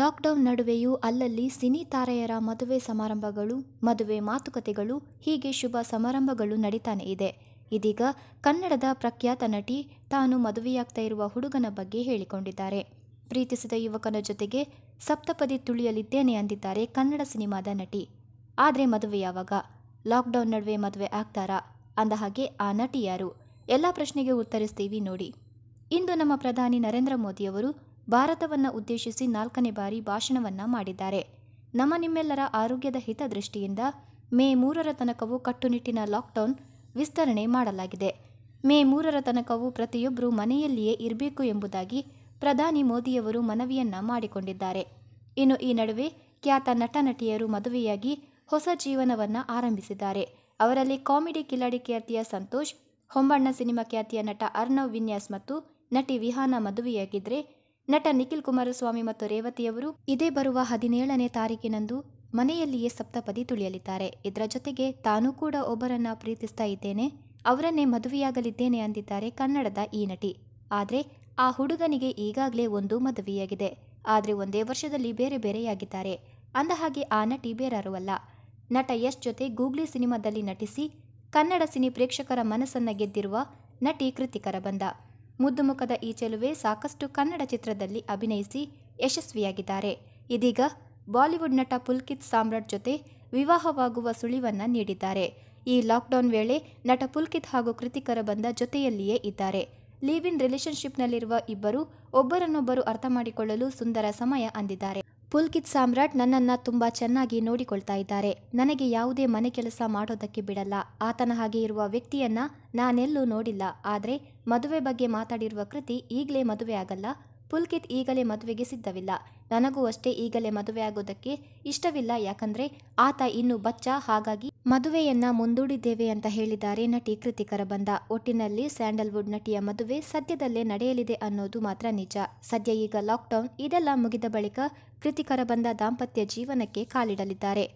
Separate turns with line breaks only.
lockdown ನಡುವೆಯೂ ಅಲ್ಲಲ್ಲಿ cine ತಾರೆಯರ ಮದುವೆ ಸಮಾರಂಭಗಳು ಮದುವೆ ಮಾತುಕತೆಗಳು ಹೀಗೆ ಶುಭ ಸಮಾರಂಭಗಳು ನಡೀತಾನೆ ಇದೆ ಇದೀಗ ಕನ್ನಡದ ಪ್ರಖ್ಯಾತ ನಟಿ ತಾನು ಮದುವೆಯಾಗ್ತಾ ಇರುವ ಹುಡುಗನ ಬಗ್ಗೆ ಹೇಳಿಕೊಂಡಿದ್ದಾರೆ ಪ್ರೀತಿಸಿದ ಯುವಕನ ಜೊತೆಗೆ ಸಪ್ತಪದಿ ತುಳಿಯಲಿದ್ದೇನೆ ಅಂದಿದ್ದಾರೆ ಕನ್ನಡ ಸಿನಿಮಾದ ನಟಿ ಆದರೆ ಮದುವೆ ಯಾವಾಗ ಲಾಕ್ಡೌನ್ ನಡುವೆ ಮದುವೆ ಆಗ್ತಾರಾ ಅಂದ ಹಾಗೆ ಆ ನಟಿ ಯಾರು ಎಲ್ಲ ಪ್ರಶ್ನೆಗೆ ಉತ್ತರಿಸ್ತೀವಿ ನೋಡಿ ಇಂದು ನಮ್ಮ ಪ್ರಧಾನಿ ನರೇಂದ್ರ ಮೋದಿಯವರು ಭಾರತವನ್ನು ಉದ್ದೇಶಿಸಿ ನಾಲ್ಕನೇ ಬಾರಿ ಭಾಷಣವನ್ನ ಮಾಡಿದ್ದಾರೆ ನಮ್ಮ ನಿಮ್ಮೆಲ್ಲರ ಆರೋಗ್ಯದ ಹಿತದೃಷ್ಟಿಯಿಂದ ಮೇ ಮೂರರ ತನಕವೂ ಕಟ್ಟುನಿಟ್ಟಿನ ಲಾಕ್ಡೌನ್ ವಿಸ್ತರಣೆ ಮಾಡಲಾಗಿದೆ ಮೇ ಮೂರರ ತನಕವೂ ಪ್ರತಿಯೊಬ್ಬರೂ ಮನೆಯಲ್ಲಿಯೇ ಇರಬೇಕು ಎಂಬುದಾಗಿ ಪ್ರಧಾನಿ ಮೋದಿಯವರು ಮನವಿಯನ್ನ ಮಾಡಿಕೊಂಡಿದ್ದಾರೆ ಇನ್ನು ಈ ನಡುವೆ ಖ್ಯಾತ ನಟ ನಟಿಯರು ಮದುವೆಯಾಗಿ ಹೊಸ ಜೀವನವನ್ನು ಆರಂಭಿಸಿದ್ದಾರೆ ಅವರಲ್ಲಿ ಕಾಮಿಡಿ ಕಿಲಾಡಿ ಖ್ಯಾತಿಯ ಸಂತೋಷ್ ಹೊಂಬಣ್ಣ ಸಿನಿಮಾ ಖ್ಯಾತಿಯ ನಟ ಅರ್ನವ್ ವಿನ್ಯಾಸ್ ಮತ್ತು ನಟಿ ವಿಹಾನ ಮದುವೆಯಾಗಿದ್ದರೆ ನಟ ನಿಖಿಲ್ ಕುಮಾರಸ್ವಾಮಿ ಮತ್ತು ರೇವತಿಯವರು ಇದೇ ಬರುವ ಹದಿನೇಳನೇ ತಾರೀಕಿನಂದು ಮನೆಯಲ್ಲಿಯೇ ಸಪ್ತಪದಿ ತುಳಿಯಲಿದ್ದಾರೆ ಇದರ ಜೊತೆಗೆ ತಾನೂ ಕೂಡ ಒಬ್ಬರನ್ನ ಪ್ರೀತಿಸ್ತಾ ಇದ್ದೇನೆ ಅವರನ್ನೇ ಮದುವೆಯಾಗಲಿದ್ದೇನೆ ಅಂದಿದ್ದಾರೆ ಕನ್ನಡದ ಈ ನಟಿ ಆದರೆ ಆ ಹುಡುಗನಿಗೆ ಈಗಾಗಲೇ ಒಂದು ಮದುವೆಯಾಗಿದೆ ಆದರೆ ಒಂದೇ ವರ್ಷದಲ್ಲಿ ಬೇರೆ ಬೇರೆಯಾಗಿದ್ದಾರೆ ಅಂದಹಾಗೆ ಆ ನಟಿ ಬೇರಾರುವಲ್ಲ ನಟ ಯಶ್ ಜೊತೆ ಗೂಗ್ಲಿ ಸಿನಿಮಾದಲ್ಲಿ ನಟಿಸಿ ಕನ್ನಡ ಸಿನಿ ಪ್ರೇಕ್ಷಕರ ಮನಸ್ಸನ್ನ ಗೆದ್ದಿರುವ ನಟಿ ಕೃತಿಕರ ಬಂದ ಮುದ್ದುಮುಖದ ಈ ಚೆಲುವೆ ಸಾಕಷ್ಟು ಕನ್ನಡ ಚಿತ್ರದಲ್ಲಿ ಅಭಿನಯಿಸಿ ಯಶಸ್ವಿಯಾಗಿದ್ದಾರೆ ಇದೀಗ ಬಾಲಿವುಡ್ ನಟ ಪುಲ್ಕಿತ್ ಸಾಮ್ರಾಟ್ ಜೊತೆ ವಿವಾಹವಾಗುವ ಸುಳಿವನ್ನು ನೀಡಿದ್ದಾರೆ ಈ ಲಾಕ್ಡೌನ್ ವೇಳೆ ನಟ ಪುಲ್ಕಿತ್ ಹಾಗೂ ಕೃತಿಕರ ಬಂದ ಜೊತೆಯಲ್ಲಿಯೇ ಇದ್ದಾರೆ ಲೀವ್ ಇನ್ ರಿಲೇಶನ್ಶಿಪ್ನಲ್ಲಿರುವ ಇಬ್ಬರು ಒಬ್ಬರನ್ನೊಬ್ಬರು ಅರ್ಥ ಮಾಡಿಕೊಳ್ಳಲು ಸುಂದರ ಸಮಯ ಅಂದಿದ್ದಾರೆ ಪುಲ್ಕಿತ್ ಸಾಮ್ರಾಟ್ ನನ್ನನ್ನ ತುಂಬ ಚೆನ್ನಾಗಿ ನೋಡಿಕೊಳ್ತಾ ಇದ್ದಾರೆ ನನಗೆ ಯಾವುದೇ ಮನೆ ಕೆಲಸ ಮಾಡೋದಕ್ಕೆ ಬಿಡಲ್ಲ ಆತನ ಹಾಗೆ ಇರುವ ವ್ಯಕ್ತಿಯನ್ನ ನಾನೆಲ್ಲೂ ನೋಡಿಲ್ಲ ಆದರೆ ಮದುವೆ ಬಗ್ಗೆ ಮಾತಾಡಿರುವ ಕೃತಿ ಈಗಲೇ ಮದುವೆ ಆಗಲ್ಲ ಪುಲ್ಕಿತ್ ಈಗಲೇ ಮದುವೆಗೆ ಸಿದ್ಧವಿಲ್ಲ ನನಗೂ ಅಷ್ಟೇ ಈಗಲೇ ಮದುವೆ ಆಗೋದಕ್ಕೆ ಇಷ್ಟವಿಲ್ಲ ಯಾಕಂದ್ರೆ ಆತ ಇನ್ನೂ ಬಚ್ಚ ಹಾಗಾಗಿ ಮದುವೆಯನ್ನ ಮುಂದೂಡಿದ್ದೇವೆ ಅಂತ ಹೇಳಿದ್ದಾರೆ ನಟಿ ಕೃತಿಕರ ಬಂದ ಒಟ್ಟಿನಲ್ಲಿ ಸ್ಯಾಂಡಲ್ವುಡ್ ನಟಿಯ ಮದುವೆ ಸದ್ಯದಲ್ಲೇ ನಡೆಯಲಿದೆ ಅನ್ನೋದು ಮಾತ್ರ ನಿಜ ಸದ್ಯ ಈಗ ಲಾಕ್ಡೌನ್ ಇದೆಲ್ಲ ಮುಗಿದ ಬಳಿಕ ಕೃತಿಕರ ಬಂದ ದಾಂಪತ್ಯ ಜೀವನಕ್ಕೆ ಕಾಲಿಡಲಿದ್ದಾರೆ